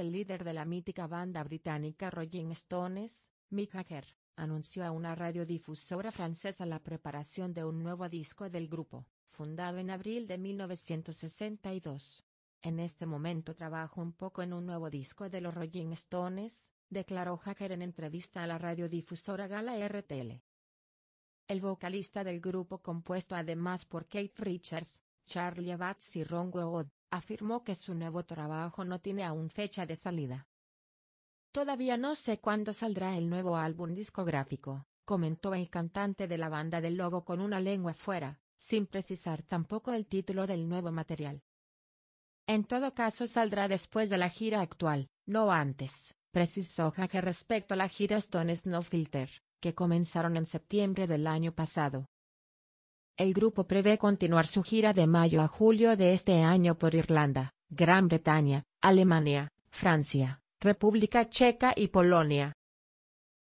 El líder de la mítica banda británica Rolling Stones, Mick Jagger, anunció a una radiodifusora francesa la preparación de un nuevo disco del grupo, fundado en abril de 1962. En este momento trabajo un poco en un nuevo disco de los Rolling Stones, declaró Jagger en entrevista a la radiodifusora Gala RTL. El vocalista del grupo compuesto además por Kate Richards, Charlie Abatz y Ron Wood, afirmó que su nuevo trabajo no tiene aún fecha de salida. Todavía no sé cuándo saldrá el nuevo álbum discográfico, comentó el cantante de la banda del logo con una lengua fuera, sin precisar tampoco el título del nuevo material. En todo caso saldrá después de la gira actual, no antes, precisó Jaque respecto a la gira Stone Snow Filter, que comenzaron en septiembre del año pasado, el grupo prevé continuar su gira de mayo a julio de este año por Irlanda, Gran Bretaña, Alemania, Francia, República Checa y Polonia.